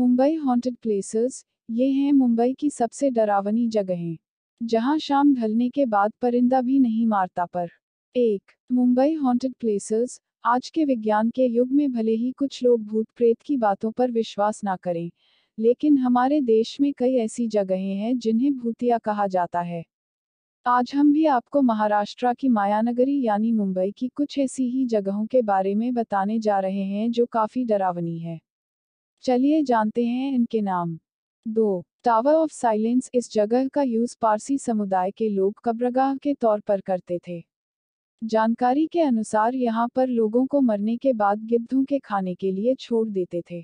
Mumbai haunted places ये हैं मुंबई की सबसे डरावनी जगहें जहां शाम ढलने के बाद परिंदा भी नहीं मारता पर एक मुंबई हॉन्टेड प्लेसेस आज के विज्ञान के युग में भले ही कुछ लोग भूत प्रेत की बातों पर विश्वास ना करें लेकिन हमारे देश में कई ऐसी जगहें हैं जिन्हें भूतिया कहा जाता है आज हम भी आपको महाराष्ट्र की मायानगरी यानी मुंबई की कुछ ऐसी ही जगहों के बारे में बताने जा रहे हैं जो काफ़ी डरावनी है चलिए जानते हैं इनके नाम दो टावर ऑफ साइलेंस इस जगह का यूज पारसी समुदाय के लोग कब्रगाह के तौर पर करते थे जानकारी के अनुसार यहाँ पर लोगों को मरने के बाद गिद्धों के खाने के लिए छोड़ देते थे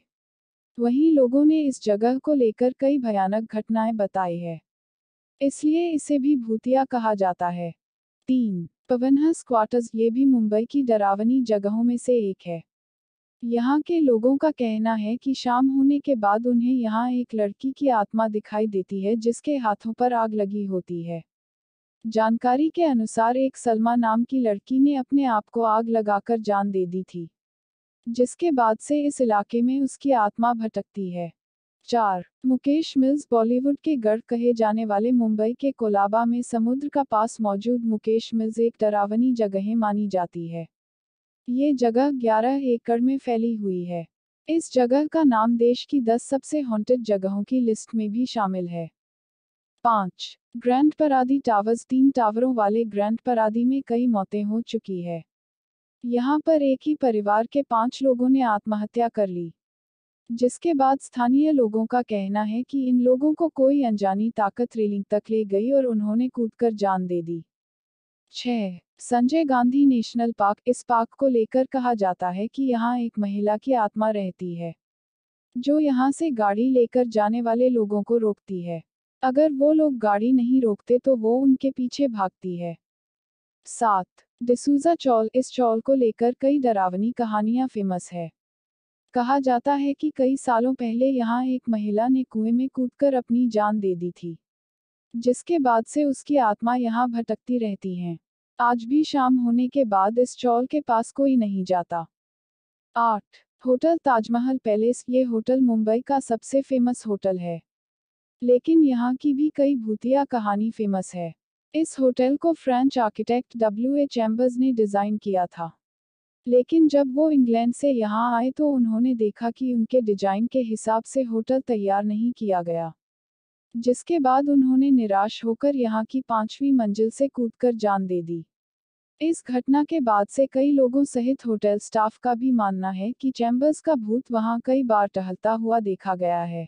वहीं लोगों ने इस जगह को लेकर कई भयानक घटनाएं बताई है इसलिए इसे भी भूतिया कहा जाता है तीन पवनहस क्वार्टर्स ये भी मुंबई की डरावनी जगहों में से एक है यहाँ के लोगों का कहना है कि शाम होने के बाद उन्हें यहाँ एक लड़की की आत्मा दिखाई देती है जिसके हाथों पर आग लगी होती है जानकारी के अनुसार एक सलमा नाम की लड़की ने अपने आप को आग लगाकर जान दे दी थी जिसके बाद से इस इलाके में उसकी आत्मा भटकती है चार मुकेश मिल्स बॉलीवुड के गढ़ कहे जाने वाले मुंबई के कोलाबा में समुद्र का पास मौजूद मुकेश मिल्स एक डरावनी जगह मानी जाती है ये जगह 11 एकड़ में फैली हुई है इस जगह का नाम देश की 10 सबसे हॉन्टेड जगहों की लिस्ट में भी शामिल है पाँच ग्रैंड परादी टावर्स तीन टावरों वाले ग्रैंड परादी में कई मौतें हो चुकी है यहाँ पर एक ही परिवार के पांच लोगों ने आत्महत्या कर ली जिसके बाद स्थानीय लोगों का कहना है कि इन लोगों को कोई अनजानी ताकत रेलिंग तक ले गई और उन्होंने कूदकर जान दे दी छः संजय गांधी नेशनल पार्क इस पार्क को लेकर कहा जाता है कि यहाँ एक महिला की आत्मा रहती है जो यहाँ से गाड़ी लेकर जाने वाले लोगों को रोकती है अगर वो लोग गाड़ी नहीं रोकते तो वो उनके पीछे भागती है सात डिसूजा चौल इस चौल को लेकर कई डरावनी कहानियाँ फेमस है कहा जाता है कि कई सालों पहले यहाँ एक महिला ने कुएं में कूदकर अपनी जान दे दी थी जिसके बाद से उसकी आत्मा यहाँ भटकती रहती है आज भी शाम होने के बाद इस चौल के पास कोई नहीं जाता आठ होटल ताजमहल पैलेस ये होटल मुंबई का सबसे फेमस होटल है लेकिन यहाँ की भी कई भूतिया कहानी फेमस है इस होटल को French architect W A Chambers ने डिज़ाइन किया था लेकिन जब वो इंग्लैंड से यहाँ आए तो उन्होंने देखा कि उनके डिजाइन के हिसाब से होटल तैयार नहीं किया गया जिसके बाद उन्होंने निराश होकर यहाँ की पांचवी मंजिल से कूदकर जान दे दी इस घटना के बाद से कई लोगों सहित होटल स्टाफ का भी मानना है कि चैम्बर्स का भूत वहां कई बार टहलता हुआ देखा गया है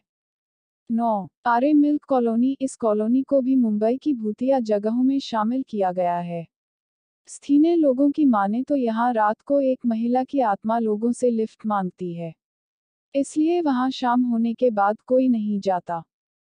नौ आरे मिल्क कॉलोनी इस कॉलोनी को भी मुंबई की भूतिया जगहों में शामिल किया गया है स्थानीय लोगों की माने तो यहाँ रात को एक महिला की आत्मा लोगों से लिफ्ट मांगती है इसलिए वहाँ शाम होने के बाद कोई नहीं जाता